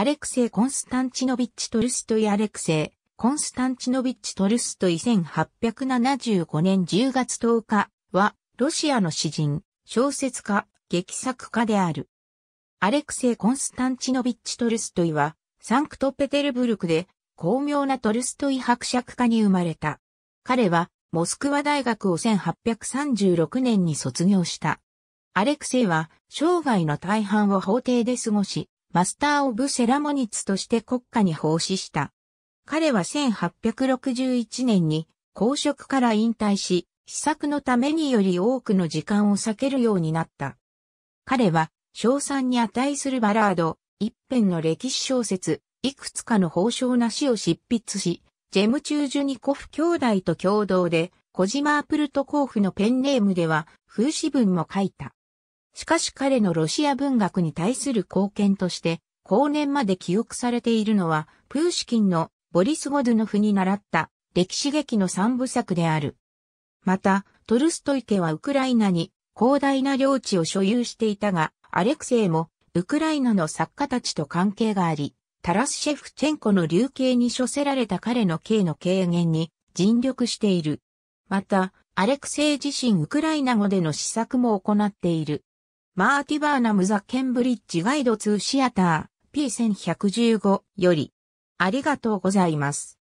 アレクセイ・コンスタンチノビッチ・トルストイ・アレクセイ・コンスタンチノビッチ・トルストイ1875年10月10日は、ロシアの詩人、小説家、劇作家である。アレクセイ・コンスタンチノビッチ・トルストイは、サンクトペテルブルクで、巧妙なトルストイ伯爵家に生まれた。彼は、モスクワ大学を1836年に卒業した。アレクセイは、生涯の大半を法廷で過ごし、マスター・オブ・セラモニッツとして国家に奉仕した。彼は1861年に公職から引退し、施策のためにより多くの時間を避けるようになった。彼は、賞賛に値するバラード、一編の歴史小説、いくつかの報奨なしを執筆し、ジェムチュージュニコフ兄弟と共同で、小島アプルトコーフのペンネームでは、風刺文も書いた。しかし彼のロシア文学に対する貢献として、後年まで記憶されているのは、プーシキンのボリス・ゴドゥノフに習った歴史劇の三部作である。また、トルストイ家はウクライナに広大な領地を所有していたが、アレクセイもウクライナの作家たちと関係があり、タラスシェフチェンコの流刑に処せられた彼の刑の軽減に尽力している。また、アレクセイ自身ウクライナ語での試作も行っている。マーティバーナムザ・ケンブリッジガイド2シアター P1115 よりありがとうございます。